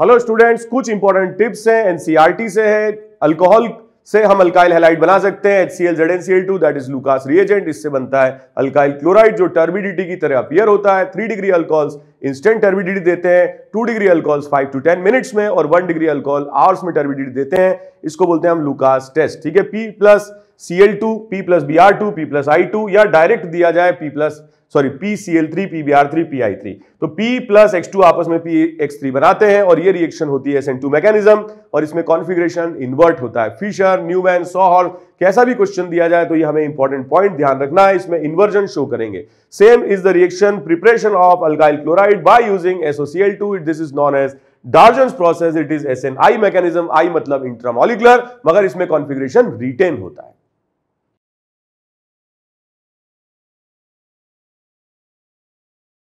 hello students कुछ important tips हैं NCERT e से है अल्कोहल से हम अल्काइल हेलाइड बना सकते हैं HCl Z NCL that is Lucas reagent इससे बनता है अल्काइल क्लोराइड जो टर्बिडिटी की तरह अपियर होता है three degree alcohols instant turbidity देते हैं two degree alcohols five to ten minutes में और वन डिग्री अल्कोहल आवर्स में टर्बिडिटी देते हैं इसको बोलते हैं हम लुकास टेस्ट ठीक है P plus C L two P plus B R two P plus I two या डायरेक्ट दिया जाए P plus sorry P C L three P B R three P I three तो P plus X two आपस में P x three बनाते हैं और ये रिएक्शन होती है एसएन टू मैकेनिज्म और इसमें कॉन्फिग्रेशन इन्वर्ट होता है फिशर न्यूमैन सॉहर कैसा भी क्वेश्चन दिया जाए तो ये हमें इंपॉर्टेंट पॉइंट ध्यान रखना है इसमें इन्वर्जन शो करेंगे same is the reaction preparation of alkyl chloride by using SOCl two it this is non एज डार्जन process it is S N I mechanism I मतलब इंट्रामोलिकुलर मगर इसमें कॉन्फिग्रेशन रिटेन होता है